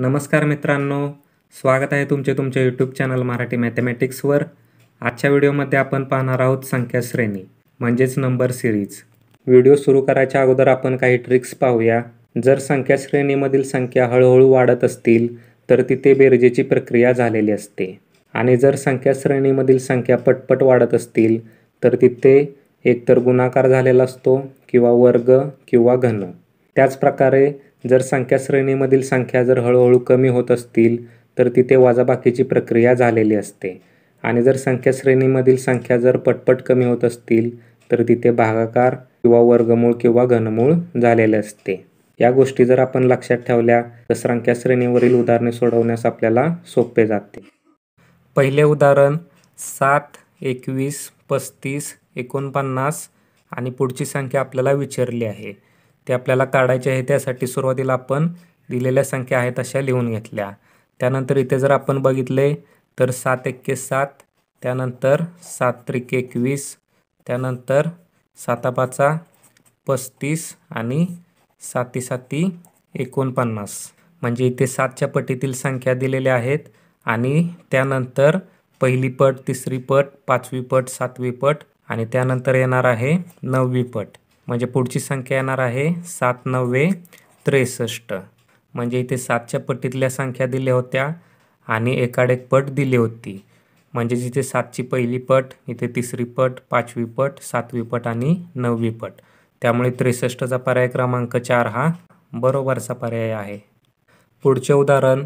नमस्कार मित्रांनो स्वागत आहे तुमचे तुमच्या यूट्यूब चॅनल मराठी मॅथमॅटिक्सवर आजच्या व्हिडिओमध्ये आपण पाहणार आहोत संख्या श्रेणी म्हणजेच नंबर सिरीज व्हिडिओ सुरू करायच्या अगोदर आपण काही ट्रिक्स पाहूया जर संख्या श्रेणीमधील संख्या हळूहळू वाढत असतील तर तिथे बेरजेची प्रक्रिया झालेली असते आणि जर संख्या श्रेणीमधील संख्या पटपट वाढत असतील तर तिथे एकतर गुणाकार झालेला असतो किंवा वर्ग किंवा घन त्याचप्रकारे जर संख्या श्रेणीमधील संख्या जर हळूहळू कमी होत असतील तर तिथे वजाबाकीची प्रक्रिया झालेली असते आणि जर संख्या श्रेणीमधील संख्या जर पटपट कमी होत असतील तर तिथे भागाकार किंवा वर्गमूळ किंवा घनमूळ झालेले असते या गोष्टी जर आपण लक्षात ठेवल्या तर संख्या श्रेणीवरील उदाहरणे सोडवण्यास आपल्याला सोपे जाते पहिले उदाहरण सात एकवीस पस्तीस एकोणपन्नास आणि पुढची संख्या आपल्याला विचारली आहे ते आपल्याला काढायचे आहे त्यासाठी सुरुवातीला आपण दिलेल्या संख्या आहेत अशा लिहून घेतल्या त्यानंतर इथे जर आपण बघितले तर सात एक्के सात त्यानंतर सात त्रिक एकवीस त्यानंतर सातापाचा पस्तीस आणि साती साती एकोणपन्नास म्हणजे इथे सातच्या पटीतील संख्या दिलेल्या आहेत आणि त्यानंतर पहिली पट तिसरी पट पाचवी पट सातवी पट आणि त्यानंतर येणार आहे नववी पट म्हणजे पुढची संख्या येणार आहे सात नव्वे त्रेसष्ट म्हणजे इथे सातच्या पटीतल्या संख्या दिल्या होत्या आणि एक पट दिली होती म्हणजे जिथे सातची पहिली पट इथे तिसरी पट पाचवी पट सातवी पट आणि नववी पट त्यामुळे त्रेसष्टचा पर्याय क्रमांक चार हा बरोबरचा पर्याय आहे पुढचे उदाहरण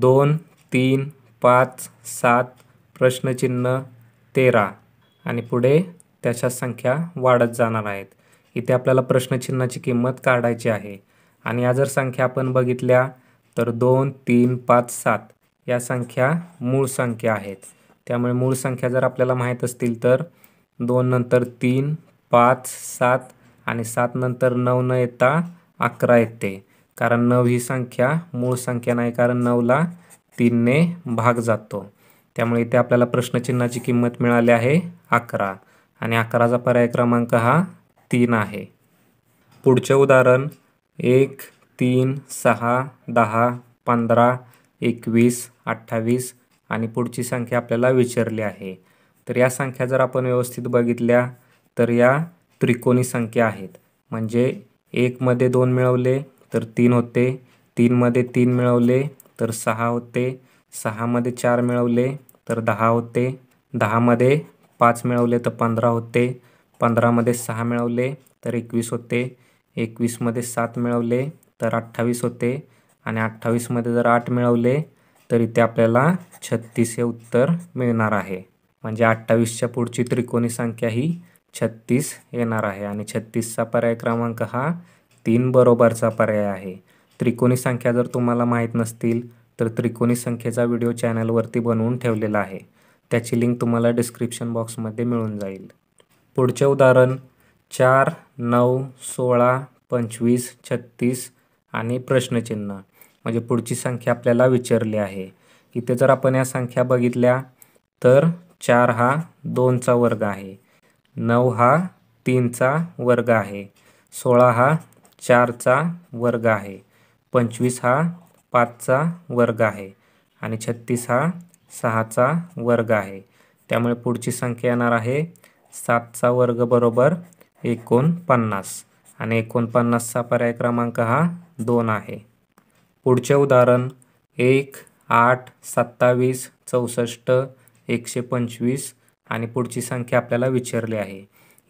दोन तीन पाच सात प्रश्नचिन्ह तेरा आणि पुढे त्याच्या संख्या वाढत जाणार आहेत इथे आपल्याला प्रश्नचिन्हाची किंमत काढायची आहे आणि या जर संख्या आपण बघितल्या तर दोन तीन पाच सात या संख्या मूळ संख्या आहेत त्यामुळे मूळ संख्या जर आपल्याला माहीत असतील तर दोन नंतर तीन पाच सात आणि सात नंतर नऊ न येता अकरा येते कारण नऊ ही संख्या मूळ संख्या नाही कारण नऊला तीनने भाग जातो त्यामुळे इथे आपल्याला प्रश्नचिन्हाची किंमत मिळाली आहे अकरा आणि अकराचा पर्याय क्रमांक हा तीन आहे पुढचे उदाहरण एक तीन सहा दहा पंधरा एकवीस अठ्ठावीस आणि पुढची संख्या आपल्याला विचारली आहे तर या संख्या जर आपण व्यवस्थित बघितल्या तर या त्रिकोणी संख्या आहेत म्हणजे एकमध्ये दोन मिळवले तर तीन होते तीनमध्ये तीन मिळवले तर सहा होते सहामध्ये चार मिळवले तर दहा होते दहामध्ये पाच मिळवले तर पंधरा होते पंधरामध्ये सहा मिळवले तर एकवीस होते एकवीसमध्ये सात मिळवले तर अठ्ठावीस होते आणि अठ्ठावीसमध्ये जर आठ मिळवले तर इथे आपल्याला छत्तीस हे उत्तर मिळणार आहे म्हणजे अठ्ठावीसच्या पुढची त्रिकोणी संख्या ही छत्तीस येणार आहे आणि छत्तीसचा पर्याय क्रमांक हा तीन बरोबरचा पर्याय आहे त्रिकोणी संख्या जर तुम्हाला माहीत नसतील तर त्रिकोणी संख्येचा व्हिडिओ चॅनलवरती बनवून ठेवलेला आहे त्याची लिंक तुम्हाला डिस्क्रिप्शन बॉक्समध्ये मिळून जाईल पुढचे उदाहरण चार नऊ सोळा पंचवीस छत्तीस आणि प्रश्नचिन्ह म्हणजे पुढची संख्या आपल्याला विचारली आहे इथे जर आपण या संख्या बघितल्या तर चार हा दोनचा वर्ग आहे नऊ हा तीनचा वर्ग आहे सोळा हा चारचा वर्ग आहे पंचवीस हा पाचचा वर्ग आहे आणि छत्तीस हा सहाचा वर्ग आहे त्यामुळे पुढची संख्या येणार आहे सातचा वर्ग बरोबर एकोणपन्नास आणि एकोणपन्नासचा पर्याय क्रमांक हा दोन आहे पुढचे उदाहरण एक आठ सत्तावीस चौसष्ट एकशे पंचवीस आणि पुढची संख्या आपल्याला विचारली आहे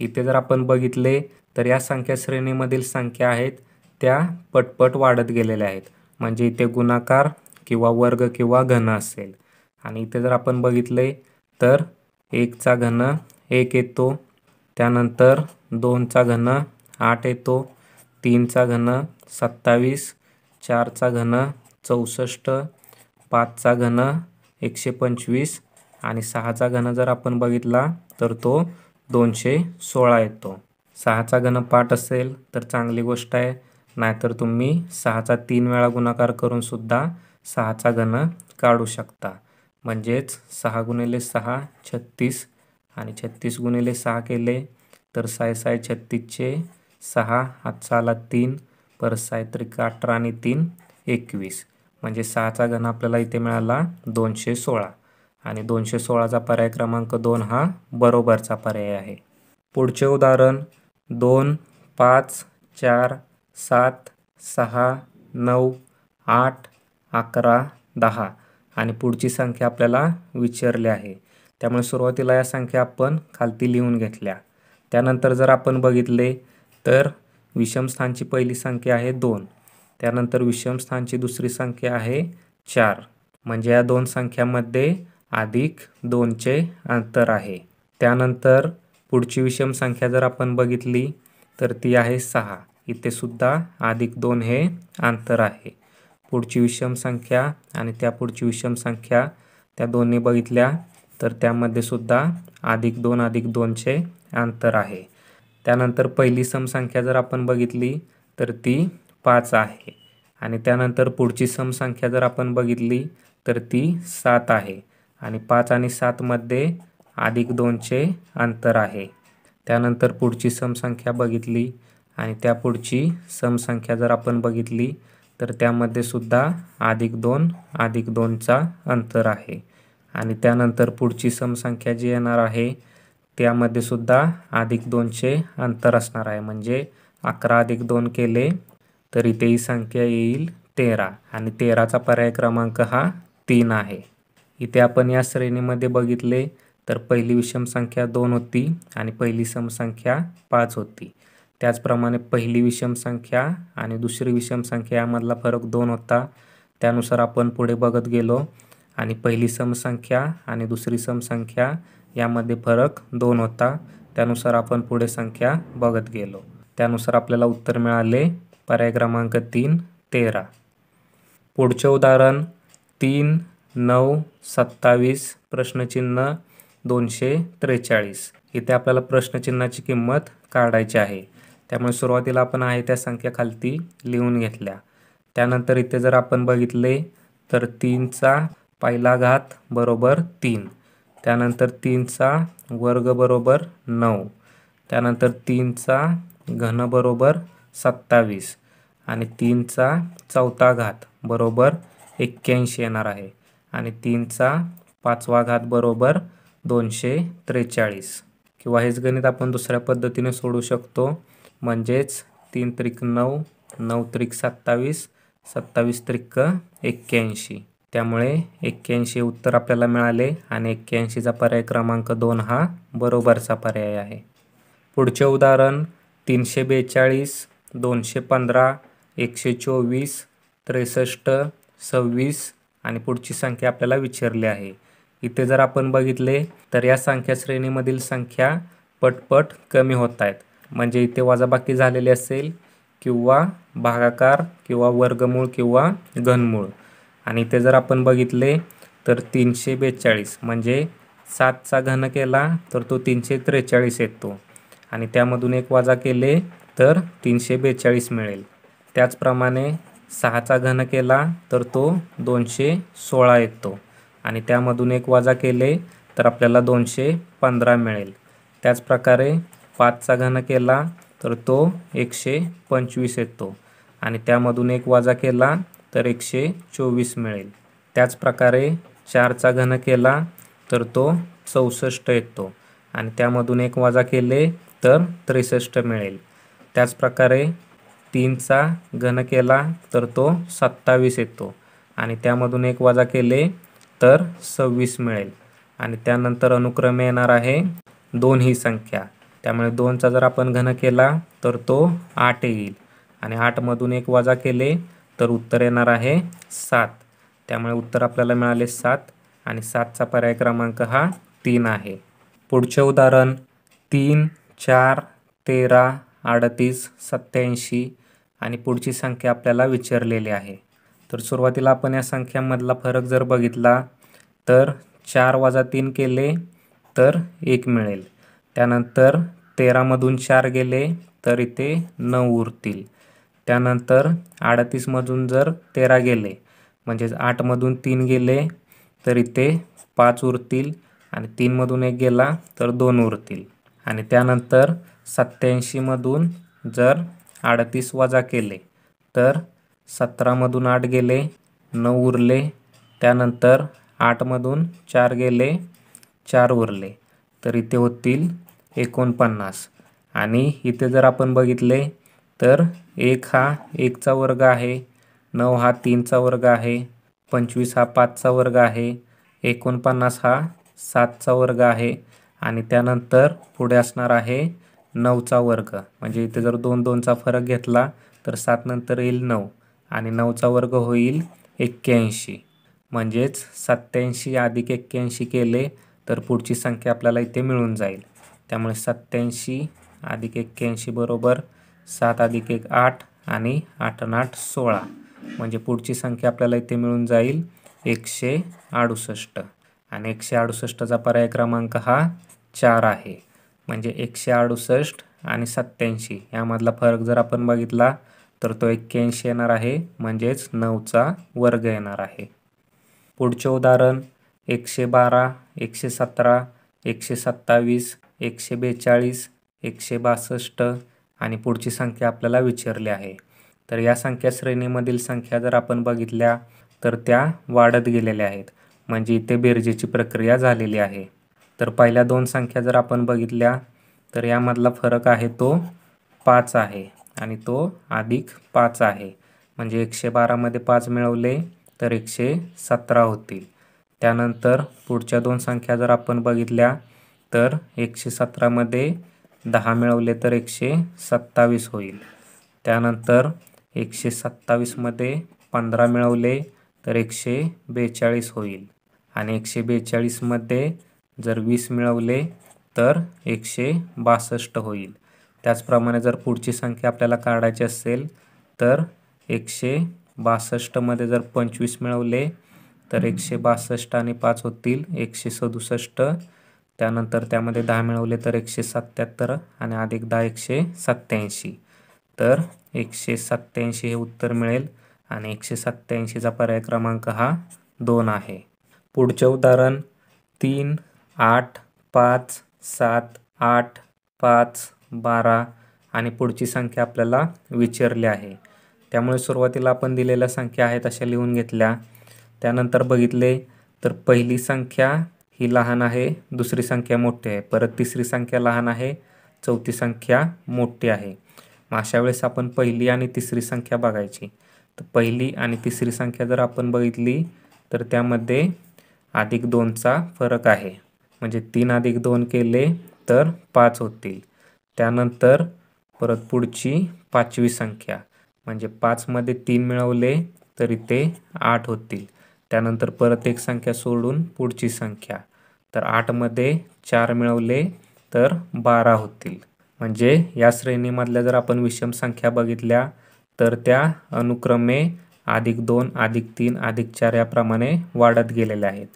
इथे जर आपण बघितले तर या संख्या श्रेणीमधील संख्या आहेत त्या पटपट वाढत गेलेल्या आहेत म्हणजे इथे गुणाकार किंवा वर्ग किंवा घन असेल आणि इथे जर आपण बघितले तर एकचा घन एक येतो त्यानंतर दोनचा घन आठ येतो तीनचा घन सत्तावीस चारचा घन चौसष्ट पाचचा घन एकशे पंचवीस आणि सहाचा घन जर आपण बघितला तर तो दोनशे सोळा येतो सहाचा घन पाठ असेल तर चांगली गोष्ट आहे नाहीतर तुम्ही सहाचा तीन वेळा गुणाकार करूनसुद्धा सहाचा घन काढू शकता म्हणजेच सहा गुणिले सहा छत्तीस आणि छत्तीस गुणिले सहा केले तर साय साय छत्तीसचे सहा हातचा आला तीन परत साय त्रिक अठरा आणि तीन एकवीस म्हणजे सहाचा घन आपल्याला इथे मिळाला दोनशे सोळा आणि दोनशे सोळाचा पर्याय क्रमांक दोन हा बरोबरचा पर्याय आहे पुढचे उदाहरण दोन पाच चार सात सहा नऊ आठ अकरा दहा आणि पुढची संख्या आपल्याला विचारली आहे त्यामुळे सुरुवातीला या संख्या आपण खालती लिहून घेतल्या त्यानंतर जर आपण बघितले तर विषमस्थानची पहिली संख्या आहे दोन त्यानंतर विषमस्थानची दुसरी संख्या आहे चार म्हणजे या दोन संख्यामध्ये अधिक दोनचे अंतर आहे त्यानंतर पुढची विषम संख्या जर आपण बघितली तर ती आहे सहा इथेसुद्धा अधिक दोन हे अंतर आहे पुढची विषम संख्या आणि त्या पुढची विषम संख्या त्या दोन्ही बघितल्या तर त्यामध्ये सुद्धा अधिक दोन अधिक दोनचे अंतर आहे त्यानंतर पहिली समसंख्या जर आपण बघितली तर ती पाच आहे आणि त्यानंतर पुढची समसंख्या जर आपण बघितली तर ती सात आहे आणि पाच आणि सातमध्ये अधिक दोनचे अंतर आहे त्यानंतर पुढची समसंख्या बघितली आणि त्या पुढची समसंख्या जर आपण बघितली तर त्यामध्ये सुद्धा अधिक दोन अधिक दोनचा अंतर आहे आणि त्यानंतर पुढची समसंख्या जी येणार आहे त्यामध्ये सुद्धा अधिक दोनशे अंतर असणार आहे म्हणजे अकरा अधिक दोन केले तर इथे ही संख्या येईल तेरा आणि तेराचा पर्याय क्रमांक हा तीन आहे इथे आपण या श्रेणीमध्ये बघितले तर पहिली विषम संख्या दोन होती आणि पहिली समसंख्या पाच होती त्याचप्रमाणे पहिली विषम संख्या आणि दुसरी विषम संख्या यामधला फरक दोन होता त्यानुसार आपण पुढे बघत गेलो आणि पहिली समसंख्या आणि दुसरी समसंख्या यामध्ये फरक दोन होता त्यानुसार आपण पुढे संख्या बघत गेलो त्यानुसार आपल्याला उत्तर मिळाले पर्याय क्रमांक तीन तेरा पुढचे उदाहरण तीन नऊ सत्तावीस प्रश्नचिन्ह दोनशे त्रेचाळीस इथे आपल्याला प्रश्नचिन्हाची किंमत काढायची आहे त्यामुळे सुरुवातीला आपण आहे त्या संख्या खालती लिहून घेतल्या त्यानंतर इथे जर आपण बघितले तर तीनचा पहिला घात बरोबर तीन त्यानंतर तीनचा वर्ग बरोबर नऊ त्यानंतर तीनचा घन बरोबर सत्तावीस आणि तीनचा चौथा घात बरोबर एक्क्याऐंशी येणार आहे आणि तीनचा पाचवा घात बरोबर दोनशे त्रेचाळीस किंवा हेच गणित आपण दुसऱ्या पद्धतीने सोडू शकतो म्हणजेच तीन त्रिक नऊ नऊ त्रिक सत्तावीस सत्तावीस त्रिक एक्क्याऐंशी त्यामुळे एक्क्याऐंशी उत्तर आपल्याला मिळाले आणि एक्क्याऐंशीचा पर्याय क्रमांक दोन हा बरोबरचा पर्याय आहे पुढचे उदाहरण तीनशे बेचाळीस दोनशे पंधरा एकशे चोवीस त्रेसष्ट सव्वीस आणि पुढची संख्या आपल्याला विचारली आहे इथे जर आपण बघितले तर या संख्या श्रेणीमधील संख्या पटपट कमी होत आहेत म्हणजे इथे वजाबाकी झालेली असेल किंवा भागाकार किंवा वर्गमूळ किंवा घनमूळ आणि इथे जर आपण बघितले तर तीनशे बेचाळीस म्हणजे सातचा घन केला तर तो तीनशे त्रेचाळीस येतो आणि त्यामधून एक वाजा केले तर तीनशे बेचाळीस मिळेल त्याचप्रमाणे सहाचा घन केला तर तो दोनशे सोळा येतो आणि त्यामधून एक वाजा केले तर आपल्याला दोनशे पंधरा मिळेल त्याचप्रकारे पाचचा घन केला तर तो एकशे पंचवीस येतो आणि त्यामधून एक वाजा केला तर एकशे चोवीस मिळेल त्याचप्रकारे चारचा घन केला तर तो चौसष्ट येतो आणि त्यामधून एक वजा केले तर त्रेसष्ट मिळेल त्याचप्रकारे तीनचा घन केला तर तो सत्तावीस येतो आणि त्यामधून एक वजा केले तर सव्वीस मिळेल आणि त्यानंतर अनुक्रमे येणार आहे दोन ही संख्या त्यामुळे दोनचा जर आपण घन केला तर तो आठ येईल आणि आठमधून एक वजा केले तर उत्तर येणार आहे सात त्यामुळे उत्तर आपल्याला मिळाले सात आणि सातचा पर्याय क्रमांक हा तीन आहे पुढचे उदाहरण तीन चार तेरा अडतीस सत्याऐंशी आणि पुढची संख्या आपल्याला विचारलेली आहे तर सुरुवातीला आपण या संख्यांमधला फरक जर बघितला तर चार वजा तीन केले तर एक मिळेल त्यानंतर तेरामधून चार गेले तर इथे नऊ उरतील त्यानंतर अडतीसमधून जर तेरा गेले म्हणजेच आठमधून तीन गेले तर इथे पाच उरतील आणि तीनमधून एक गेला तर दोन उरतील आणि त्यानंतर सत्याऐंशीमधून जर अडतीस वजा केले तर सतरामधून आठ गेले नऊ उरले त्यानंतर आठमधून चार गेले चार उरले तर इथे होतील एकोणपन्नास आणि इथे जर आपण बघितले तर एक हा एकचा वर्ग आहे नऊ हा तीनचा वर्ग आहे पंचवीस हा पाचचा वर्ग आहे एकोणपन्नास हा सातचा वर्ग आहे आणि त्यानंतर पुढे असणार आहे नऊचा वर्ग म्हणजे इथे जर दोन दोनचा फरक घेतला तर सात नंतर येईल नऊ आणि नऊचा वर्ग होईल एक्क्याऐंशी म्हणजेच सत्याऐंशी अधिक एक्क्याऐंशी केले तर पुढची संख्या आपल्याला इथे मिळून जाईल त्यामुळे सत्याऐंशी अधिक एक्क्याऐंशी बरोबर सात अधिक एक आठ आणि आठ आठ सोळा म्हणजे पुढची संख्या आपल्याला इथे मिळून जाईल एकशे अडुसष्ट आणि एकशे अडुसष्टचा पर्याय क्रमांक हा चार आहे म्हणजे एकशे अडुसष्ट आणि सत्याऐंशी यामधला फरक जर आपण बघितला तर तो एक्क्याऐंशी येणार आहे म्हणजेच नऊचा वर्ग येणार आहे पुढचे उदाहरण एकशे बारा एकशे सतरा एकशे सत्तावीस एकशे बेचाळीस एकशे बासष्ट आणि पुढची संख्या आपल्याला विचारली आहे तर या संख्या श्रेणीमधील संख्या जर आपण बघितल्या तर त्या वाढत गेलेल्या आहेत म्हणजे इथे बेरजेची प्रक्रिया झालेली आहे तर पहिल्या दोन संख्या जर आपण बघितल्या तर यामधला फरक आहे तो पाच आहे आणि तो अधिक पाच आहे म्हणजे एकशे बारामध्ये पाच मिळवले तर एकशे सतरा होतील त्यानंतर पुढच्या दोन संख्या जर आपण बघितल्या तर एकशे सतरामध्ये दहा मिळवले तर एकशे सत्तावीस होईल त्यानंतर एकशे सत्तावीसमध्ये पंधरा मिळवले तर एकशे बेचाळीस होईल आणि एकशे बेचाळीसमध्ये जर वीस मिळवले तर एकशे बासष्ट होईल त्याचप्रमाणे जर पुढची संख्या आपल्याला काढायची असेल तर एकशे बासष्टमध्ये जर पंचवीस मिळवले तर एकशे बासष्ट आणि पाच होतील एकशे सदुसष्ट त्यानंतर त्यामध्ये दहा मिळवले तर एकशे सत्त्याहत्तर आणि अधिक दहा एकशे सत्याऐंशी तर एकशे सत्त्याऐंशी हे उत्तर मिळेल आणि एकशे सत्त्याऐंशीचा पर्याय क्रमांक हा दोन आहे पुढचे उदाहरण तीन आठ पाच सात आठ पाच बारा आणि पुढची संख्या आपल्याला विचारली आहे त्यामुळे सुरुवातीला आपण दिलेल्या संख्या आहेत अशा लिहून घेतल्या त्यानंतर बघितले तर पहिली संख्या ही लहान आहे दुसरी संख्या मोठी आहे परत तिसरी संख्या लहान आहे चौथी संख्या मोठी आहे मग अशा वेळेस आपण पहिली आणि तिसरी संख्या बघायची तर पहिली आणि तिसरी संख्या जर आपण बघितली तर त्यामध्ये अधिक दोनचा फरक आहे म्हणजे तीन अधिक दोन केले तर पाच होतील त्यानंतर परत पुढची पाचवी संख्या म्हणजे पाचमध्ये तीन मिळवले तर इथे आठ होतील त्यानंतर परत एक संख्या सोडून पुढची संख्या तर आठमध्ये चार मिळवले तर बारा होतील म्हणजे या श्रेणीमधल्या जर आपण विषम संख्या बघितल्या तर त्या अनुक्रमे अधिक दोन अधिक तीन अधिक चार याप्रमाणे वाढत गेलेल्या आहेत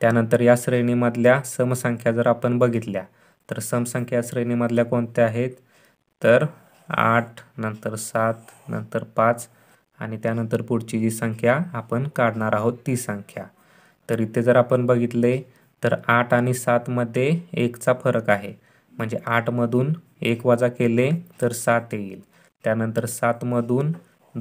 त्यानंतर या श्रेणीमधल्या समसंख्या जर आपण बघितल्या तर समसंख्या श्रेणीमधल्या कोणत्या आहेत तर आठ नंतर सात नंतर पाच आणि त्यानंतर पुढची जी संख्या आपण काढणार आहोत ती संख्या तर इथे जर आपण बघितले तर आठ आणि सातमध्ये एकचा फरक आहे म्हणजे आठमधून एक वाजा केले तर सात येईल त्यानंतर सातमधून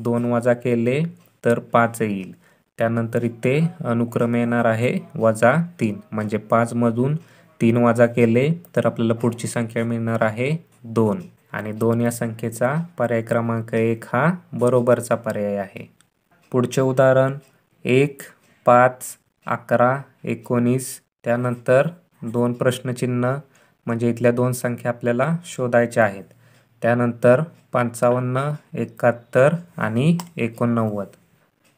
दोन वाजा केले तर पाच येईल त्यानंतर इथे अनुक्रम येणार आहे वजा तीन म्हणजे पाचमधून तीन वाजा केले तर आपल्याला पुढची संख्या मिळणार आहे दोन आणि दोन या संख्येचा पर्याय क्रमांक एक हा बरोबरचा पर्याय आहे पुढचे उदाहरण एक पाच अकरा एकोणीस त्यानंतर दोन प्रश्नचिन्ह म्हणजे इथल्या दोन संख्या आपल्याला शोधायच्या आहेत त्यानंतर पंचावन्न एकाहत्तर आणि एकोणनव्वद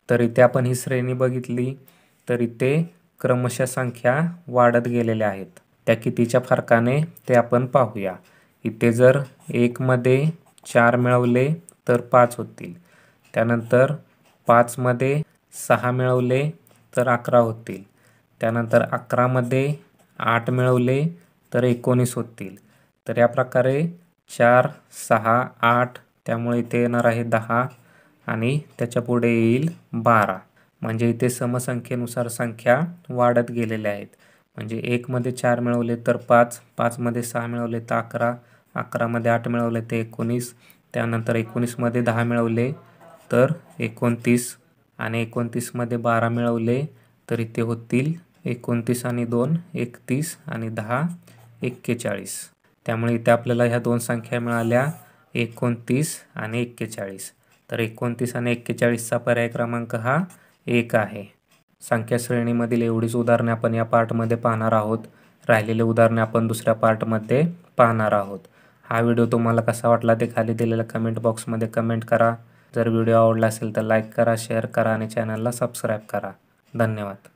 तर इथे आपण ही श्रेणी बघितली तर इथे क्रमशः संख्या वाढत गेलेल्या आहेत त्या कितीच्या फरकाने ते आपण पाहूया इथे जर एकमध्ये चार मिळवले तर पाच होतील त्यानंतर पाचमध्ये सहा मिळवले तर अकरा होतील त्यानंतर अकरामध्ये आठ मिळवले तर एकोणीस होतील तर या प्रकारे चार सहा आठ त्यामुळे इथे येणार आहे दहा आणि त्याच्या पुढे येईल बारा म्हणजे इथे समसंख्येनुसार संख्या वाढत गेलेल्या आहेत म्हणजे एकमध्ये चार मिळवले तर पाच पाचमध्ये सहा मिळवले तर अकरा अकरामध्ये आठ मिळवले तर एकोणीस त्यानंतर एकोणीसमध्ये दहा मिळवले तर एकोणतीस आणि एकोणतीसमध्ये बारा मिळवले तर इथे होतील एकोणतीस आणि दोन एकतीस आणि दहा एक्केचाळीस त्यामुळे इथे आपल्याला ह्या दोन संख्या मिळाल्या एकोणतीस आणि एक्केचाळीस तर एकोणतीस आणि एक्केचाळीसचा पर्याय क्रमांक हा एक आहे संख्या श्रेणीमधील एवढीच उदाहरणे आपण या पार्टमध्ये पाहणार आहोत राहिलेले उदाहरणे आपण दुसऱ्या पार्टमध्ये पाहणार आहोत हा व्हिडिओ तुम्हाला कसा वाटला ते खाली दिलेल्या कमेंट बॉक्समध्ये कमेंट करा जर व्हिडिओ आवडला असेल तर लाईक करा शेअर करा आणि चॅनलला सबस्क्राईब करा धन्यवाद